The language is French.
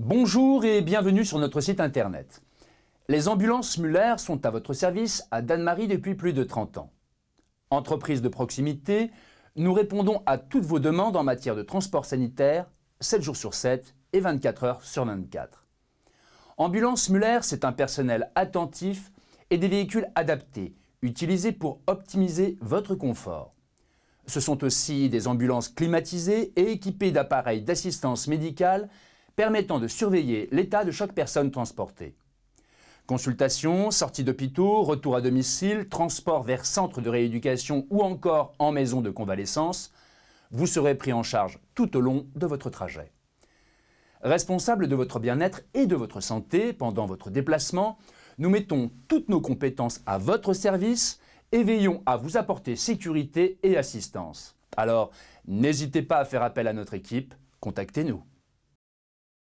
Bonjour et bienvenue sur notre site internet. Les ambulances Muller sont à votre service à Danemarie depuis plus de 30 ans. Entreprise de proximité, nous répondons à toutes vos demandes en matière de transport sanitaire 7 jours sur 7 et 24 heures sur 24. Ambulance Muller, c'est un personnel attentif et des véhicules adaptés, utilisés pour optimiser votre confort. Ce sont aussi des ambulances climatisées et équipées d'appareils d'assistance médicale permettant de surveiller l'état de chaque personne transportée. Consultation, sortie d'hôpitaux, retour à domicile, transport vers centre de rééducation ou encore en maison de convalescence, vous serez pris en charge tout au long de votre trajet. Responsable de votre bien-être et de votre santé pendant votre déplacement, nous mettons toutes nos compétences à votre service et veillons à vous apporter sécurité et assistance. Alors, n'hésitez pas à faire appel à notre équipe, contactez-nous.